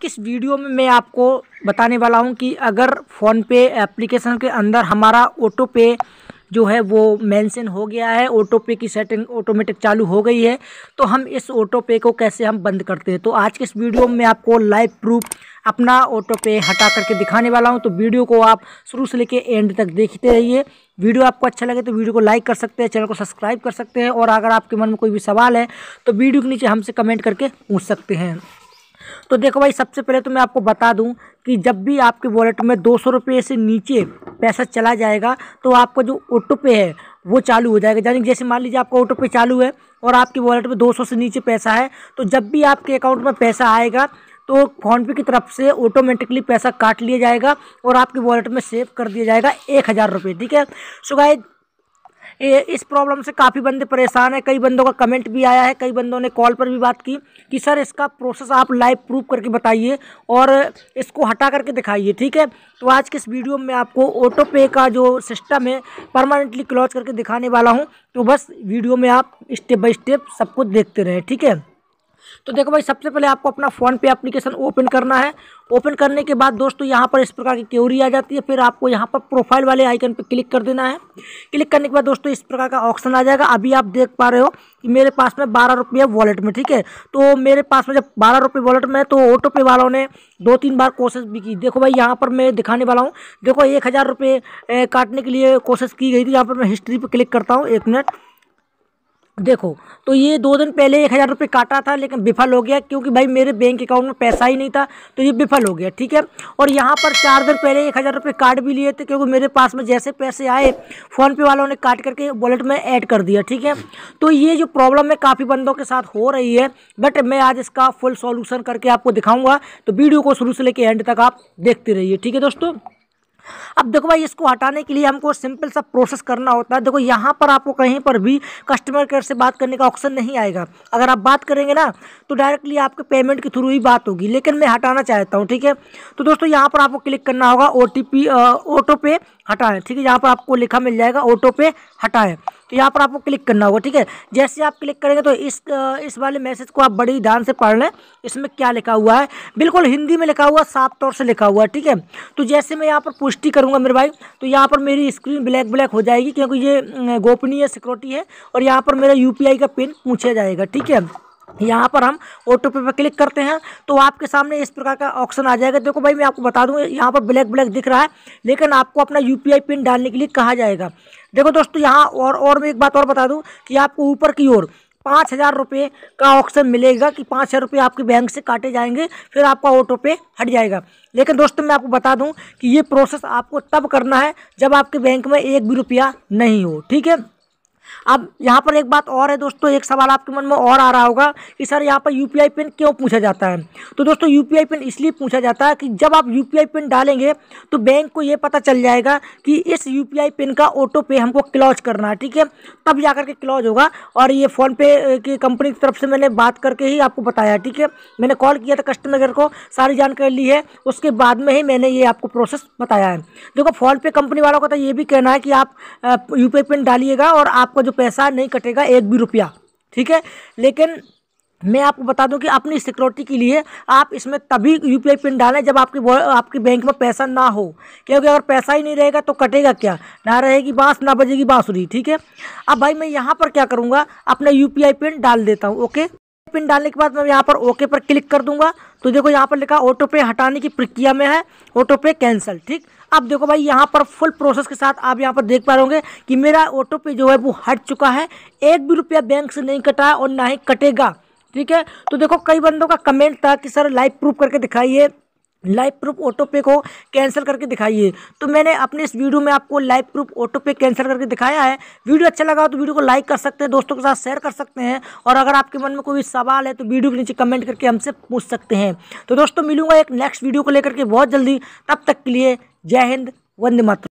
के इस वीडियो में मैं आपको बताने वाला हूं कि अगर फ़ोनपे एप्लीकेशन के अंदर हमारा ऑटो पे जो है वो मेंशन हो गया है ऑटो पे की सेटिंग ऑटोमेटिक चालू हो गई है तो हम इस ऑटो पे को कैसे हम बंद करते हैं तो आज के इस वीडियो में आपको लाइव प्रूफ अपना ऑटो पे हटा करके दिखाने वाला हूं तो वीडियो को आप शुरू से लेके एंड तक देखते रहिए वीडियो आपको अच्छा लगे तो वीडियो को लाइक कर सकते हैं चैनल को सब्सक्राइब कर सकते हैं और अगर आपके मन में कोई भी सवाल है तो वीडियो के नीचे हमसे कमेंट करके पूछ सकते हैं तो देखो भाई सबसे पहले तो मैं आपको बता दूं कि जब भी आपके वॉलेट में दो सौ रुपये से नीचे पैसा चला जाएगा तो आपका जो ऑटो पे है वो चालू हो जाएगा यानी जैसे मान लीजिए आपका ऑटो पे चालू है और आपके वॉलेट में सौ से नीचे पैसा है तो जब भी आपके अकाउंट में पैसा आएगा तो फ़ोनपे की तरफ से ऑटोमेटिकली पैसा काट लिया जाएगा और आपके वॉलेट में सेव कर दिया जाएगा एक हज़ार रुपये ठीक है सो गाइस इस प्रॉब्लम से काफ़ी बंदे परेशान हैं कई बंदों का कमेंट भी आया है कई बंदों ने कॉल पर भी बात की कि सर इसका प्रोसेस आप लाइव प्रूव करके बताइए और इसको हटा करके दिखाइए ठीक है तो आज के इस वीडियो में आपको ऑटो पे का जो सिस्टम है परमानेंटली क्लोज करके दिखाने वाला हूँ तो बस वीडियो में आप स्टेप बाई स्टेप सब कुछ देखते रहें ठीक है तो देखो भाई सबसे पहले आपको अपना फ़ोन पे एप्लीकेशन ओपन करना है ओपन करने के बाद दोस्तों यहाँ पर इस प्रकार की क्योरी आ जाती है फिर आपको यहाँ पर प्रोफाइल वाले आइकन पर क्लिक कर देना है क्लिक करने के बाद दोस्तों इस प्रकार का ऑप्शन आ जाएगा अभी आप देख पा रहे हो कि मेरे पास में बारह रुपये वॉलेट में ठीक है तो मेरे पास में जब बारह रुपये वॉलेट में तो ऑटो पे वालों ने दो तीन बार कोशिश भी की देखो भाई यहाँ पर मैं दिखाने वाला हूँ देखो एक हज़ार रुपये काटने के लिए कोशिश की गई थी यहाँ पर मैं हिस्ट्री पर क्लिक करता हूँ एक मिनट देखो तो ये दो दिन पहले एक हज़ार रुपये काटा था लेकिन विफल हो गया क्योंकि भाई मेरे बैंक अकाउंट में पैसा ही नहीं था तो ये विफल हो गया ठीक है और यहाँ पर चार दिन पहले एक हज़ार रुपये काट भी लिए थे क्योंकि मेरे पास में जैसे पैसे आए फ़ोनपे वालों ने काट करके वॉलेट में ऐड कर दिया ठीक है तो ये जो प्रॉब्लम है काफ़ी बंदों के साथ हो रही है बट मैं आज इसका फुल सॉल्यूशन करके आपको दिखाऊँगा तो वीडियो को शुरू से लेकर एंड तक आप देखते रहिए ठीक है दोस्तों अब देखो भाई इसको हटाने के लिए हमको सिंपल सा प्रोसेस करना होता है देखो यहाँ पर आपको कहीं पर भी कस्टमर केयर से बात करने का ऑप्शन नहीं आएगा अगर आप बात करेंगे ना तो डायरेक्टली आपके पेमेंट के थ्रू ही बात होगी लेकिन मैं हटाना चाहता हूँ ठीक है तो दोस्तों यहाँ पर आपको क्लिक करना होगा ओ टी पी ऑटो पे हटाएं ठीक है यहाँ पर आपको लिखा मिल जाएगा ऑटो पे हटाएं तो यहाँ पर आपको क्लिक करना होगा ठीक है जैसे आप क्लिक करेंगे तो इस इस वाले मैसेज को आप बड़ी ध्यान से पढ़ लें इसमें क्या लिखा हुआ है बिल्कुल हिंदी में लिखा हुआ साफ तौर से लिखा हुआ है ठीक है तो जैसे मैं यहाँ पर पुष्टि करूँगा मेरे भाई तो यहाँ पर मेरी स्क्रीन ब्लैक ब्लैक हो जाएगी क्योंकि ये अं, गोपनीय सिक्योरिटी है और यहाँ पर मेरा यू का पिन पूछा जाएगा ठीक है यहाँ पर हम ऑटो पे पर क्लिक करते हैं तो आपके सामने इस प्रकार का ऑप्शन आ जाएगा देखो भाई मैं आपको बता दूँ यहाँ पर ब्लैक ब्लैक दिख रहा है लेकिन आपको अपना यू पिन डालने के लिए कहा जाएगा देखो दोस्तों यहाँ और और मैं एक बात और बता दूँ कि आपको ऊपर की ओर पाँच हज़ार रुपये का ऑप्शन मिलेगा कि पाँच हज़ार रुपये आपके बैंक से काटे जाएंगे फिर आपका ऑटो पे हट जाएगा लेकिन दोस्तों मैं आपको बता दूं कि ये प्रोसेस आपको तब करना है जब आपके बैंक में एक भी रुपया नहीं हो ठीक है अब यहाँ पर एक बात और है दोस्तों एक सवाल आपके मन में और आ रहा होगा कि सर यहाँ पर यू पिन क्यों पूछा जाता है तो दोस्तों यू पिन इसलिए पूछा जाता है कि जब आप यू पिन डालेंगे तो बैंक को ये पता चल जाएगा कि इस यू पिन का ऑटो पे हमको क्लॉज करना है ठीक है तब जा करके क्लॉज होगा और ये फ़ोनपे की कंपनी की तरफ से मैंने बात करके ही आपको बताया ठीक है मैंने कॉल किया था कस्टमर केयर को सारी जानकारी ली है उसके बाद में ही मैंने ये आपको प्रोसेस बताया है देखो फ़ोनपे कंपनी वालों का तो ये भी कहना है कि आप यू पिन डालिएगा और आपको आपका जो पैसा नहीं कटेगा एक भी रुपया ठीक है लेकिन मैं आपको बता दूं कि अपनी सिक्योरिटी के लिए आप इसमें तभी यूपीआई पिन डालें जब आपकी आपकी बैंक में पैसा ना हो क्योंकि अगर पैसा ही नहीं रहेगा तो कटेगा क्या ना रहेगी बांस ना बजेगी बांसुरी ठीक है अब भाई मैं यहाँ पर क्या करूँगा अपना यूपीआई पिन डाल देता हूँ ओके पिन डालने के बाद मैं यहाँ पर ओके पर क्लिक कर दूंगा तो देखो यहाँ पर लिखा ऑटो पे हटाने की प्रक्रिया में है ऑटो पे कैंसिल ठीक अब देखो भाई यहाँ पर फुल प्रोसेस के साथ आप यहाँ पर देख पा रहे होंगे कि मेरा ऑटो पे जो है वो हट चुका है एक भी रुपया बैंक से नहीं कटा और ना ही कटेगा ठीक है तो देखो कई बंदों का कमेंट था कि सर लाइव प्रूफ करके दिखाइए लाइव प्रूफ ऑटो पे को कैंसिल करके दिखाइए तो मैंने अपने इस वीडियो में आपको live proof auto pay cancel करके दिखाया है वीडियो अच्छा लगा तो वीडियो को लाइक कर सकते हैं दोस्तों के साथ शेयर कर सकते हैं और अगर आपके मन में कोई सवाल है तो वीडियो के नीचे कमेंट करके हमसे पूछ सकते हैं तो दोस्तों मिलूंगा एक नेक्स्ट वीडियो को लेकर के बहुत जल्दी तब तक के लिए जय हिंद वंदे मातृ